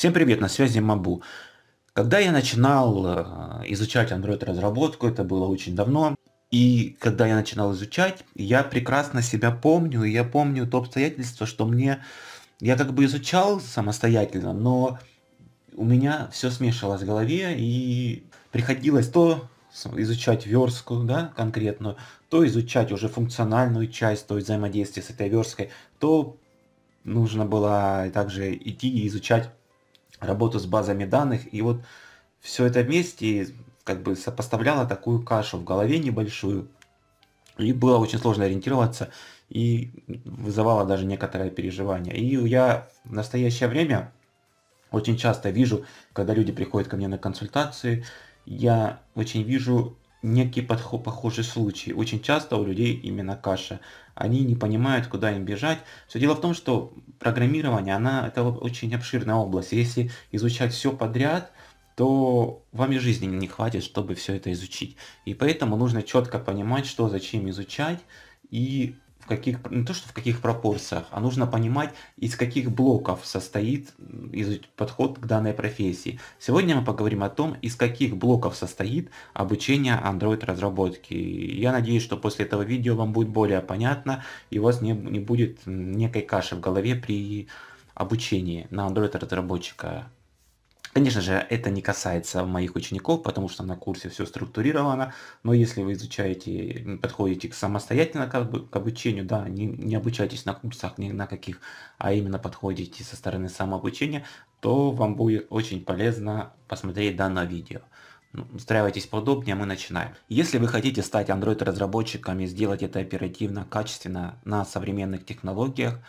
Всем привет, на связи Мабу. Когда я начинал э, изучать Android-разработку, это было очень давно, и когда я начинал изучать, я прекрасно себя помню, и я помню то обстоятельство, что мне... Я как бы изучал самостоятельно, но у меня все смешивалось в голове, и приходилось то изучать верстку, да, конкретную, то изучать уже функциональную часть, то взаимодействие с этой версткой, то нужно было также идти и изучать работу с базами данных. И вот все это вместе как бы сопоставляло такую кашу в голове небольшую. И было очень сложно ориентироваться и вызывало даже некоторое переживание. И я в настоящее время очень часто вижу, когда люди приходят ко мне на консультации, я очень вижу некий подход, похожий случай. Очень часто у людей именно каша. Они не понимают, куда им бежать. Все дело в том, что программирование, она это очень обширная область. Если изучать все подряд, то вам и жизни не хватит, чтобы все это изучить. И поэтому нужно четко понимать, что зачем изучать, и в каких, не то что в каких пропорциях, а нужно понимать, из каких блоков состоит подход к данной профессии. Сегодня мы поговорим о том, из каких блоков состоит обучение Android-разработки. Я надеюсь, что после этого видео вам будет более понятно, и у вас не, не будет некой каши в голове при обучении на Android-разработчика. Конечно же, это не касается моих учеников, потому что на курсе все структурировано, но если вы изучаете, подходите к самостоятельно как бы, к обучению, да, не, не обучайтесь на курсах ни на каких, а именно подходите со стороны самообучения, то вам будет очень полезно посмотреть данное видео. Ну, устраивайтесь поудобнее, мы начинаем. Если вы хотите стать Android-разработчиком и сделать это оперативно, качественно, на современных технологиях –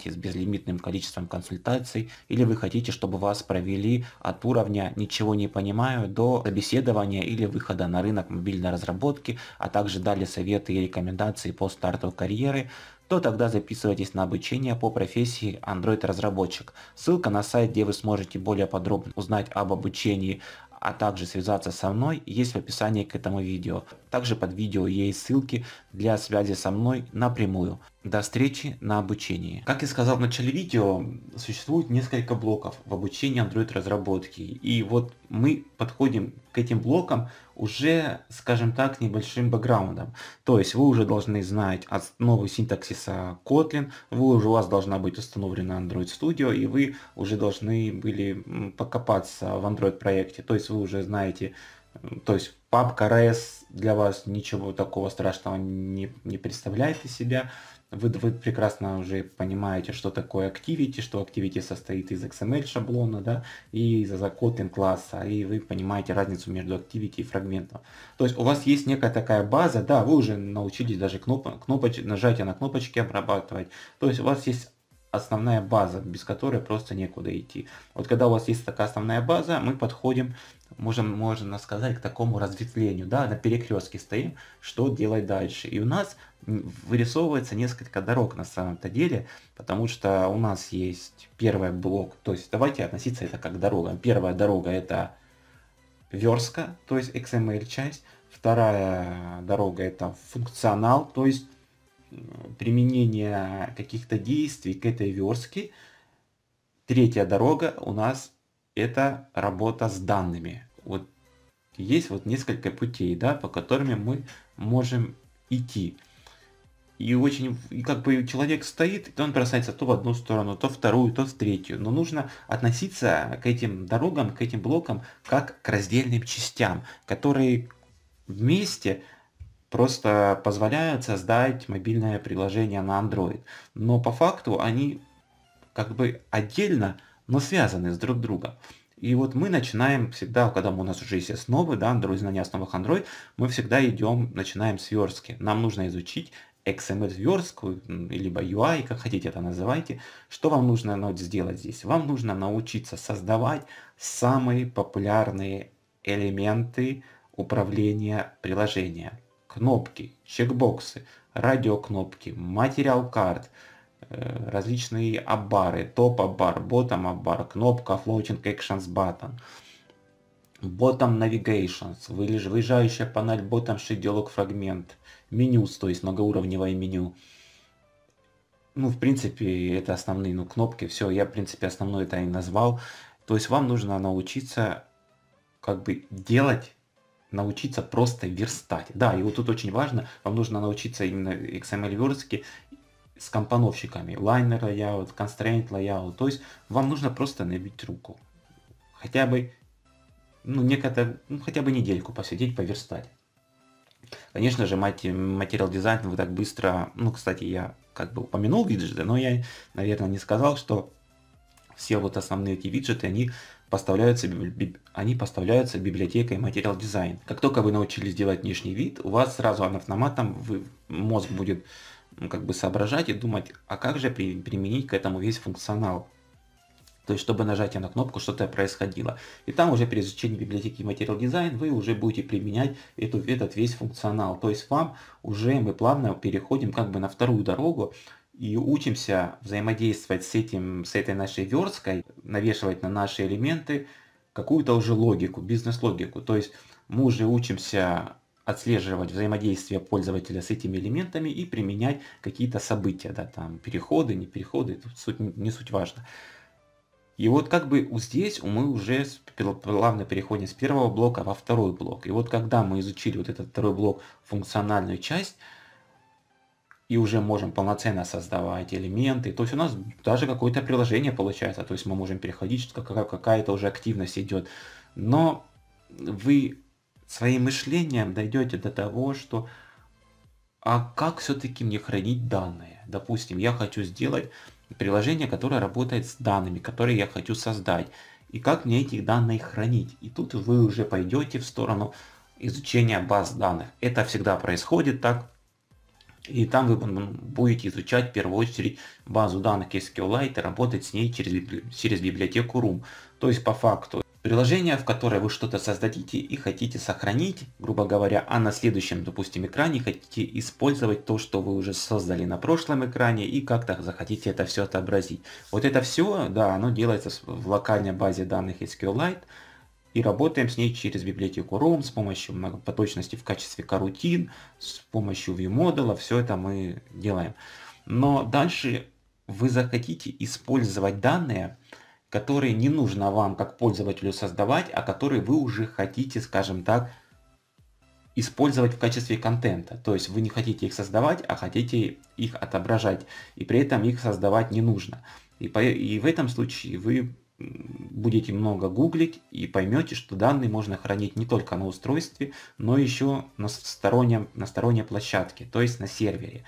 формате с безлимитным количеством консультаций, или вы хотите, чтобы вас провели от уровня «ничего не понимаю» до собеседования или выхода на рынок мобильной разработки, а также дали советы и рекомендации по старту карьеры, то тогда записывайтесь на обучение по профессии Android-разработчик. Ссылка на сайт, где вы сможете более подробно узнать об обучении, а также связаться со мной, есть в описании к этому видео. Также под видео есть ссылки для связи со мной напрямую. До встречи на обучении. Как я сказал в начале видео, существует несколько блоков в обучении Android разработки. И вот мы подходим к этим блокам уже, скажем так, небольшим бэкграундом. То есть вы уже должны знать основы синтаксиса Kotlin, вы уже, у вас должна быть установлена Android Studio, и вы уже должны были покопаться в Android проекте. То есть вы уже знаете, то есть папка RS для вас ничего такого страшного не, не представляет из себя вы, вы прекрасно уже понимаете, что такое Activity, что Activity состоит из XML шаблона, да, и из закотин класса, и вы понимаете разницу между Activity и фрагментом. То есть у вас есть некая такая база, да, вы уже научились даже кноп, кнопоч, нажатие на кнопочки обрабатывать. То есть у вас есть основная база, без которой просто некуда идти. Вот когда у вас есть такая основная база, мы подходим, можем, можно сказать, к такому разветвлению, да, на перекрестке стоим, что делать дальше. И у нас вырисовывается несколько дорог на самом-то деле, потому что у нас есть первый блок, то есть давайте относиться это как дорога. Первая дорога это верстка, то есть XML часть, вторая дорога это функционал, то есть применения каких-то действий к этой верстке. Третья дорога у нас это работа с данными. Вот есть вот несколько путей, да, по которым мы можем идти. И очень, и как бы человек стоит, и он бросается то в одну сторону, то в вторую, то в третью. Но нужно относиться к этим дорогам, к этим блокам, как к раздельным частям, которые вместе просто позволяют создать мобильное приложение на Android. Но по факту они как бы отдельно, но связаны с друг другом. И вот мы начинаем всегда, когда у нас уже есть основы, да, Android, знания основах Android, мы всегда идем, начинаем с верстки. Нам нужно изучить XML-верстку, либо UI, как хотите это называйте. Что вам нужно ну, сделать здесь? Вам нужно научиться создавать самые популярные элементы управления приложения кнопки, чекбоксы, радиокнопки, материал карт, э, различные аббары, топ-аббар, ботом-аббар, кнопка Floating Actions Button, ботом Navigations, выезжающая панель ботом Sheet фрагмент, меню, то есть многоуровневое меню. Ну, в принципе, это основные ну, кнопки, все, я, в принципе, основное это и назвал. То есть вам нужно научиться как бы делать научиться просто верстать. Да, и вот тут очень важно, вам нужно научиться именно XML-верстке с компоновщиками, liner layout, constraint layout, то есть вам нужно просто набить руку. Хотя бы, ну, некогда, ну, хотя бы недельку посидеть, поверстать. Конечно же, материал дизайн вы так быстро, ну, кстати, я как бы упомянул виджеты, но я, наверное, не сказал, что все вот основные эти виджеты, они поставляются, они поставляются библиотекой Material Design. Как только вы научились делать внешний вид, у вас сразу автоматом вы, мозг будет ну, как бы соображать и думать, а как же при, применить к этому весь функционал. То есть, чтобы нажать на кнопку что-то происходило. И там уже при изучении библиотеки Material Design вы уже будете применять эту, этот весь функционал. То есть, вам уже мы плавно переходим как бы на вторую дорогу и учимся взаимодействовать с, этим, с этой нашей версткой, навешивать на наши элементы какую-то уже логику, бизнес-логику. То есть мы уже учимся отслеживать взаимодействие пользователя с этими элементами и применять какие-то события, да, там переходы, не переходы, суть, не суть важно. И вот как бы здесь мы уже плавно переходим с первого блока во второй блок. И вот когда мы изучили вот этот второй блок, функциональную часть, и уже можем полноценно создавать элементы. То есть у нас даже какое-то приложение получается, то есть мы можем переходить, какая-то уже активность идет. Но вы своим мышлением дойдете до того, что а как все-таки мне хранить данные? Допустим, я хочу сделать приложение, которое работает с данными, которые я хочу создать. И как мне эти данные хранить? И тут вы уже пойдете в сторону изучения баз данных. Это всегда происходит так, и там вы будете изучать в первую очередь базу данных SQLite и работать с ней через, через библиотеку Room. То есть по факту приложение, в которое вы что-то создадите и хотите сохранить, грубо говоря, а на следующем, допустим, экране хотите использовать то, что вы уже создали на прошлом экране и как-то захотите это все отобразить. Вот это все, да, оно делается в локальной базе данных SQLite, и работаем с ней через библиотеку ROM с помощью многопоточности в качестве корутин, с помощью vModel, все это мы делаем. Но дальше вы захотите использовать данные, которые не нужно вам как пользователю создавать, а которые вы уже хотите, скажем так, использовать в качестве контента. То есть вы не хотите их создавать, а хотите их отображать. И при этом их создавать не нужно. И, по, и в этом случае вы будете много гуглить и поймете, что данные можно хранить не только на устройстве, но еще на, стороннем, на сторонней площадке, то есть на сервере.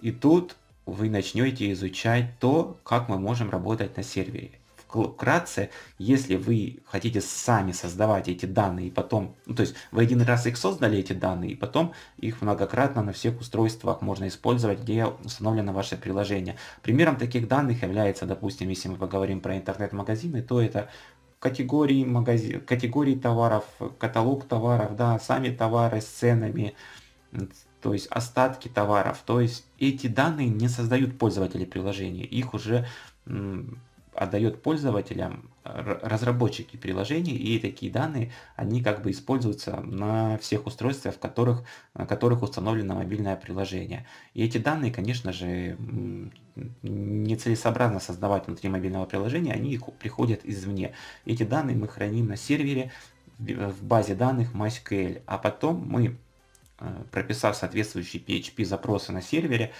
И тут вы начнете изучать то, как мы можем работать на сервере вкратце, если вы хотите сами создавать эти данные и потом, ну, то есть вы один раз их создали, эти данные, и потом их многократно на всех устройствах можно использовать, где установлено ваше приложение. Примером таких данных является, допустим, если мы поговорим про интернет-магазины, то это категории, магазин, категории товаров, каталог товаров, да, сами товары с ценами, то есть остатки товаров. То есть эти данные не создают пользователи приложения, их уже отдает пользователям э, разработчики приложений, и такие данные, они как бы используются на всех устройствах, в которых, на которых установлено мобильное приложение. И эти данные, конечно же, нецелесообразно создавать внутри мобильного приложения, они приходят извне. Эти данные мы храним на сервере в базе данных MySQL, а потом мы, э, прописав соответствующие PHP-запросы на сервере,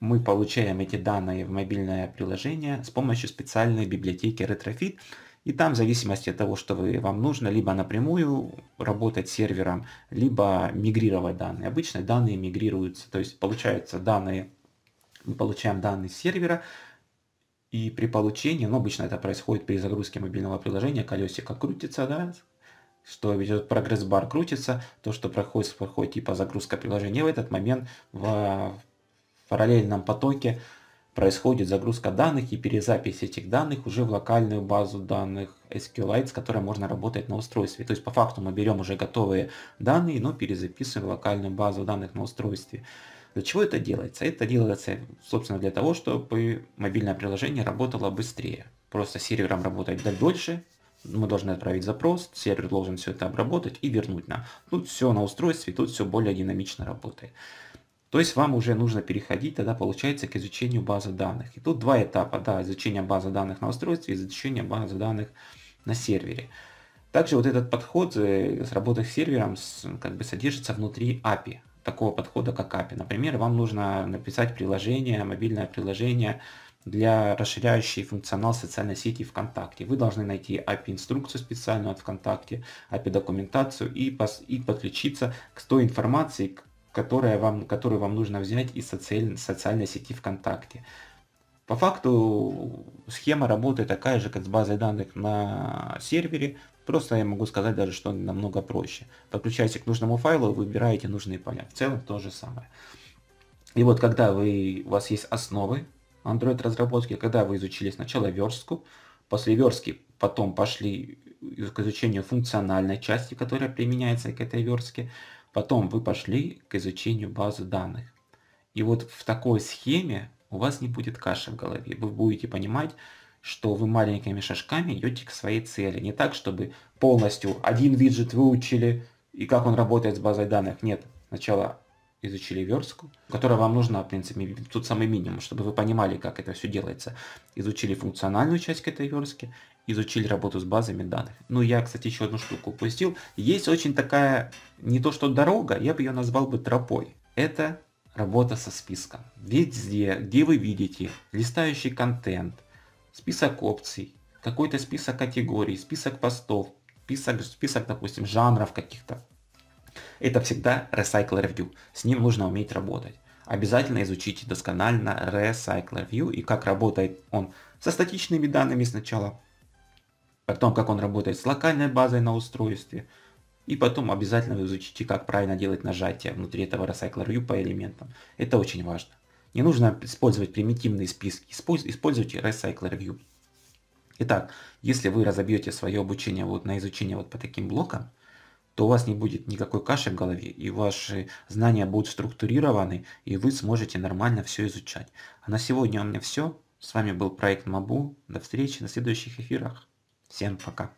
мы получаем эти данные в мобильное приложение с помощью специальной библиотеки Retrofit. И там в зависимости от того, что вы, вам нужно, либо напрямую работать с сервером, либо мигрировать данные. Обычно данные мигрируются, то есть получаются данные, мы получаем данные с сервера, и при получении, ну обычно это происходит при загрузке мобильного приложения, колесико крутится, да, что ведет прогресс-бар крутится, то, что проходит, проходит типа загрузка приложения, в этот момент в в параллельном потоке происходит загрузка данных и перезапись этих данных уже в локальную базу данных SQLite, с которой можно работать на устройстве. То есть по факту мы берем уже готовые данные, но перезаписываем в локальную базу данных на устройстве. Для чего это делается? Это делается, собственно, для того, чтобы мобильное приложение работало быстрее. Просто сервером работать дольше, мы должны отправить запрос, сервер должен все это обработать и вернуть нам. Тут все на устройстве, тут все более динамично работает. То есть вам уже нужно переходить тогда, получается, к изучению базы данных. И тут два этапа, да, изучение базы данных на устройстве и изучение базы данных на сервере. Также вот этот подход э, с работой с сервером как бы содержится внутри API, такого подхода как API. Например, вам нужно написать приложение, мобильное приложение для расширяющей функционал социальной сети ВКонтакте. Вы должны найти API-инструкцию специальную от ВКонтакте, API-документацию и, и подключиться к той информации, которая вам, которую вам нужно взять из социаль, социальной сети ВКонтакте. По факту схема работы такая же, как с базой данных на сервере, просто я могу сказать даже, что намного проще. Подключаете к нужному файлу, выбираете нужные поля. В целом то же самое. И вот когда вы, у вас есть основы Android разработки, когда вы изучили сначала верстку, после верстки потом пошли к изучению функциональной части, которая применяется к этой верстке, Потом вы пошли к изучению базы данных. И вот в такой схеме у вас не будет каши в голове. Вы будете понимать, что вы маленькими шажками идете к своей цели. Не так, чтобы полностью один виджет выучили и как он работает с базой данных. Нет, сначала изучили верстку, которая вам нужна, в принципе, тут самый минимум, чтобы вы понимали, как это все делается. Изучили функциональную часть к этой верстке изучили работу с базами данных. Ну, я, кстати, еще одну штуку упустил. Есть очень такая, не то что дорога, я бы ее назвал бы тропой. Это работа со списком. Везде, где вы видите листающий контент, список опций, какой-то список категорий, список постов, список, список допустим, жанров каких-то. Это всегда Recycler View. С ним нужно уметь работать. Обязательно изучите досконально Recycler View и как работает он со статичными данными сначала, о том как он работает с локальной базой на устройстве, и потом обязательно вы изучите, как правильно делать нажатие внутри этого Recycler View по элементам. Это очень важно. Не нужно использовать примитивные списки, используйте Recycler View. Итак, если вы разобьете свое обучение вот на изучение вот по таким блокам, то у вас не будет никакой каши в голове, и ваши знания будут структурированы, и вы сможете нормально все изучать. А на сегодня у меня все. С вами был проект Мабу. До встречи на следующих эфирах. Всем пока.